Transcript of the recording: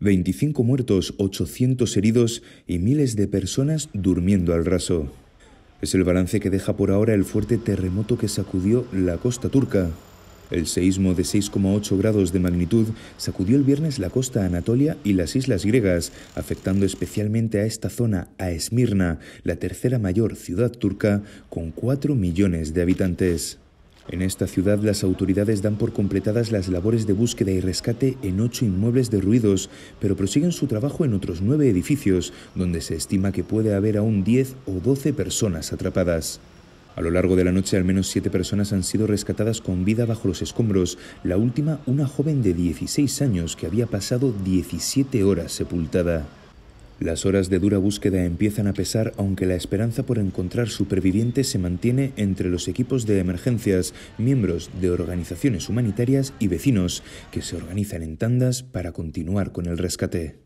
25 muertos, 800 heridos y miles de personas durmiendo al raso. Es el balance que deja por ahora el fuerte terremoto que sacudió la costa turca. El seísmo de 6,8 grados de magnitud sacudió el viernes la costa Anatolia y las islas griegas, afectando especialmente a esta zona, a Esmirna, la tercera mayor ciudad turca, con 4 millones de habitantes. En esta ciudad las autoridades dan por completadas las labores de búsqueda y rescate en ocho inmuebles derruidos, pero prosiguen su trabajo en otros nueve edificios, donde se estima que puede haber aún 10 o 12 personas atrapadas. A lo largo de la noche al menos siete personas han sido rescatadas con vida bajo los escombros, la última una joven de 16 años que había pasado 17 horas sepultada. Las horas de dura búsqueda empiezan a pesar aunque la esperanza por encontrar supervivientes se mantiene entre los equipos de emergencias, miembros de organizaciones humanitarias y vecinos que se organizan en tandas para continuar con el rescate.